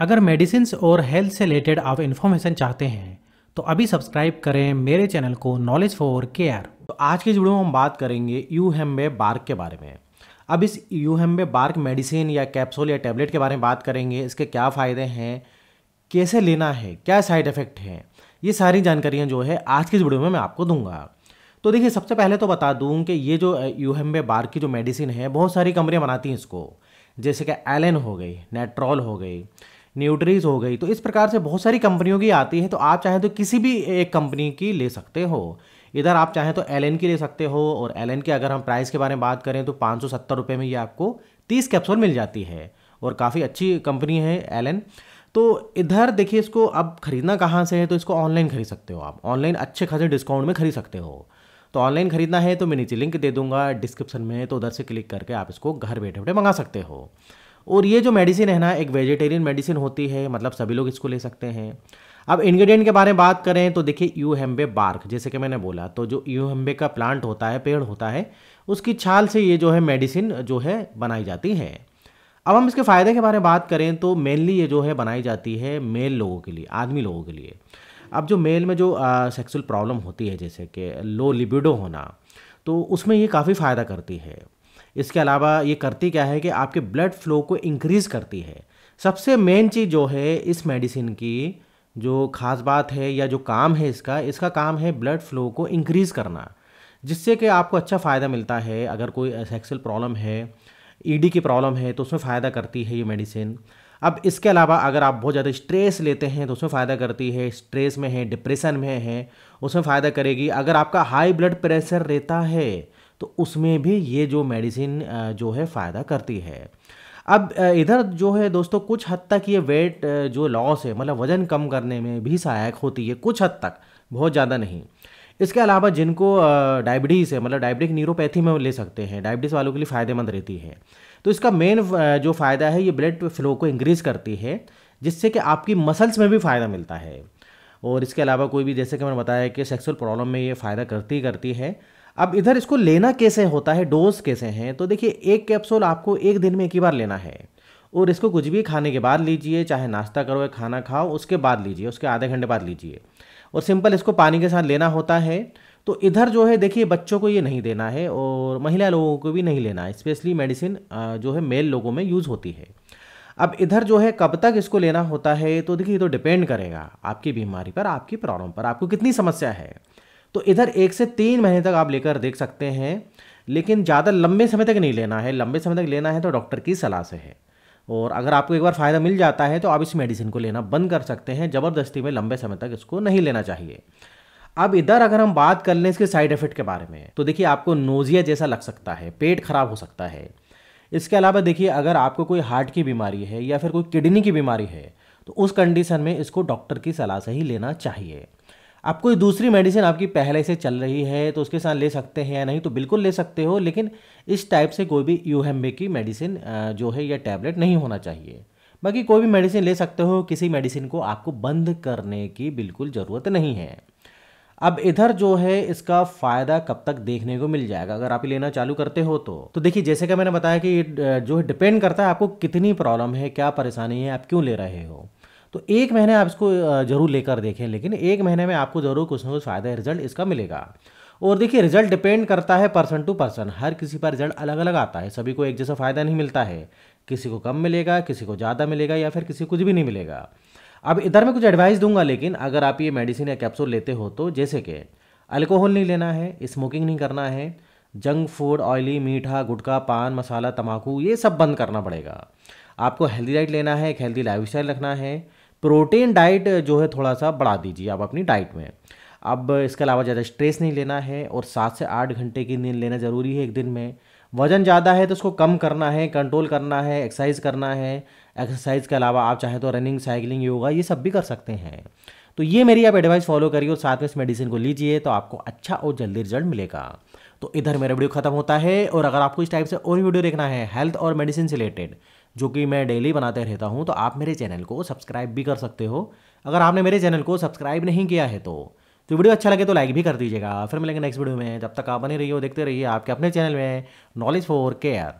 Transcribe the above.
अगर मेडिसिन और हेल्थ से रिलेटेड आप इन्फॉर्मेशन चाहते हैं तो अभी सब्सक्राइब करें मेरे चैनल को नॉलेज फॉर केयर तो आज के जुड़े में हम बात करेंगे यू हेम्बे बार्क के बारे में अब इस यू हेम्बे बार्क मेडिसिन या कैप्सूल या टैबलेट के बारे में बात करेंगे इसके क्या फ़ायदे हैं कैसे लेना है क्या साइड इफ़ेक्ट हैं ये सारी जानकारियाँ जो है आज के जुड़े में मैं आपको दूंगा तो देखिए सबसे पहले तो बता दूँ कि ये जो यू बे बार्क की जो मेडिसिन है बहुत सारी कंपनियाँ बनाती हैं इसको जैसे कि एलन हो गई नेट्रॉल हो गई न्यूट्रीज हो गई तो इस प्रकार से बहुत सारी कंपनियों की आती है तो आप चाहें तो किसी भी एक कंपनी की ले सकते हो इधर आप चाहें तो एल की ले सकते हो और एल के अगर हम प्राइस के बारे में बात करें तो पाँच सौ में ये आपको तीस कैप्सूल मिल जाती है और काफ़ी अच्छी कंपनी है एल तो इधर देखिए इसको अब ख़रीदना कहाँ से है तो इसको ऑनलाइन खरीद सकते हो आप ऑनलाइन अच्छे खासे डिस्काउंट में खरीद सकते हो तो ऑनलाइन खरीदना है तो मैं नीचे लिंक दे दूंगा डिस्क्रिप्शन में तो उधर से क्लिक करके आप इसको घर बैठे बैठे मंगा सकते हो और ये जो मेडिसिन है ना एक वेजिटेरियन मेडिसिन होती है मतलब सभी लोग इसको ले सकते हैं अब इंग्रेडिएंट के बारे में बात करें तो देखिए यू हेम्बे बार्क जैसे कि मैंने बोला तो जो यू हेम्बे का प्लांट होता है पेड़ होता है उसकी छाल से ये जो है मेडिसिन जो है बनाई जाती है अब हम इसके फ़ायदे के बारे में बात करें तो मेनली ये जो है बनाई जाती है मेल लोगों के लिए आदमी लोगों के लिए अब जो मेल में जो सेक्सुअल प्रॉब्लम होती है जैसे कि लो लिबिडो होना तो उसमें ये काफ़ी फ़ायदा करती है इसके अलावा ये करती क्या है कि आपके ब्लड फ्लो को इंक्रीज़ करती है सबसे मेन चीज़ जो है इस मेडिसिन की जो ख़ास बात है या जो काम है इसका इसका काम है ब्लड फ्लो को इंक्रीज़ करना जिससे कि आपको अच्छा फ़ायदा मिलता है अगर कोई सेक्सुअल प्रॉब्लम है ईडी e की प्रॉब्लम है तो उसमें फ़ायदा करती है ये मेडिसिन अब इसके अलावा अगर आप बहुत ज़्यादा स्ट्रेस लेते हैं तो उसमें फ़ायदा करती है स्ट्रेस में है डिप्रेशन में है उसमें फ़ायदा करेगी अगर आपका हाई ब्लड प्रेशर रहता है तो उसमें भी ये जो मेडिसिन जो है फ़ायदा करती है अब इधर जो है दोस्तों कुछ हद तक ये वेट जो लॉस है मतलब वज़न कम करने में भी सहायक होती है कुछ हद तक बहुत ज़्यादा नहीं इसके अलावा जिनको डायबिटीज़ है मतलब डायबिटिक न्यूरोपैथी में ले सकते हैं डायबिटीज़ वालों के लिए फ़ायदेमंद रहती है तो इसका मेन जो फ़ायदा है ये ब्लड फ्लो को इंक्रीज़ करती है जिससे कि आपकी मसल्स में भी फ़ायदा मिलता है और इसके अलावा कोई भी जैसे कि मैंने बताया कि सेक्सुअल प्रॉब्लम में ये फ़ायदा करती करती है अब इधर इसको लेना कैसे होता है डोज कैसे हैं तो देखिए एक कैप्सूल आपको एक दिन में एक ही बार लेना है और इसको कुछ भी खाने के बाद लीजिए चाहे नाश्ता करो या खाना खाओ उसके बाद लीजिए उसके आधे घंटे बाद लीजिए और सिंपल इसको पानी के साथ लेना होता है तो इधर जो है देखिए बच्चों को ये नहीं देना है और महिला लोगों को भी नहीं लेना है स्पेशली मेडिसिन जो है मेल लोगों में यूज़ होती है अब इधर जो है कब तक इसको लेना होता है तो देखिए ये तो डिपेंड करेगा आपकी बीमारी पर आपकी प्रॉब्लम पर आपको कितनी समस्या है तो इधर एक से तीन महीने तक आप लेकर देख सकते हैं लेकिन ज़्यादा लंबे समय तक नहीं लेना है लंबे समय तक लेना है तो डॉक्टर की सलाह से है और अगर आपको एक बार फ़ायदा मिल जाता है तो आप इस मेडिसिन को लेना बंद कर सकते हैं ज़बरदस्ती में लंबे समय तक इसको नहीं लेना चाहिए अब इधर अगर हम बात कर लें इसके साइड इफ़ेक्ट के बारे में तो देखिए आपको नोजिया जैसा लग सकता है पेट खराब हो सकता है इसके अलावा देखिए अगर आपको कोई हार्ट की बीमारी है या फिर कोई किडनी की बीमारी है तो उस कंडीशन में इसको डॉक्टर की सलाह से ही लेना चाहिए आप कोई दूसरी मेडिसिन आपकी पहले से चल रही है तो उसके साथ ले सकते हैं या नहीं तो बिल्कुल ले सकते हो लेकिन इस टाइप से कोई भी यूहेम्बे की मेडिसिन जो है या टैबलेट नहीं होना चाहिए बाकी कोई भी मेडिसिन ले सकते हो किसी मेडिसिन को आपको बंद करने की बिल्कुल ज़रूरत नहीं है अब इधर जो है इसका फ़ायदा कब तक देखने को मिल जाएगा अगर आप लेना चालू करते हो तो तो देखिए जैसे कि मैंने बताया कि जो है डिपेंड करता है आपको कितनी प्रॉब्लम है क्या परेशानी है आप क्यों ले रहे हो तो एक महीने आप इसको ज़रूर लेकर देखें लेकिन एक महीने में आपको ज़रूर कुछ ना कुछ फ़ायदा रिजल्ट इसका मिलेगा और देखिए रिजल्ट डिपेंड करता है पर्सन टू पर्सन हर किसी पर रिजल्ट अलग अलग आता है सभी को एक जैसा फ़ायदा नहीं मिलता है किसी को कम मिलेगा किसी को ज़्यादा मिलेगा या फिर किसी को कुछ भी नहीं मिलेगा अब इधर मैं कुछ एडवाइस दूंगा लेकिन अगर आप ये मेडिसिन या कैप्सूल लेते हो तो जैसे कि अल्कोहल नहीं लेना है स्मोकिंग नहीं करना है जंक फूड ऑयली मीठा गुटखा पान मसाला तम्बाकू ये सब बंद करना पड़ेगा आपको हेल्दी डाइट लेना है एक हेल्दी लाइफ रखना है प्रोटीन डाइट जो है थोड़ा सा बढ़ा दीजिए आप अपनी डाइट में अब इसके अलावा ज़्यादा स्ट्रेस नहीं लेना है और सात से आठ घंटे की नींद लेना ज़रूरी है एक दिन में वज़न ज़्यादा है तो उसको कम करना है कंट्रोल करना है एक्सरसाइज करना है एक्सरसाइज के अलावा आप चाहे तो रनिंग साइकिलिंग योगा ये सब भी कर सकते हैं तो ये मेरी आप एडवाइस फॉलो करिए और साथ में इस मेडिसिन को लीजिए तो आपको अच्छा और जल्दी रिजल्ट मिलेगा तो इधर मेरा वीडियो खत्म होता है और अगर आपको इस टाइप से और वीडियो देखना है हेल्थ और मेडिसिन से रिलेटेड जो कि मैं डेली बनाते रहता हूँ तो आप मेरे चैनल को सब्सक्राइब भी कर सकते हो अगर आपने मेरे चैनल को सब्सक्राइब नहीं किया है तो तो वीडियो अच्छा लगे तो लाइक भी कर दीजिएगा फिर मिलेंगे नेक्स्ट वीडियो में जब तक आप बने रहिए देखते रहिए आपके अपने चैनल में नॉलेज फॉर केयर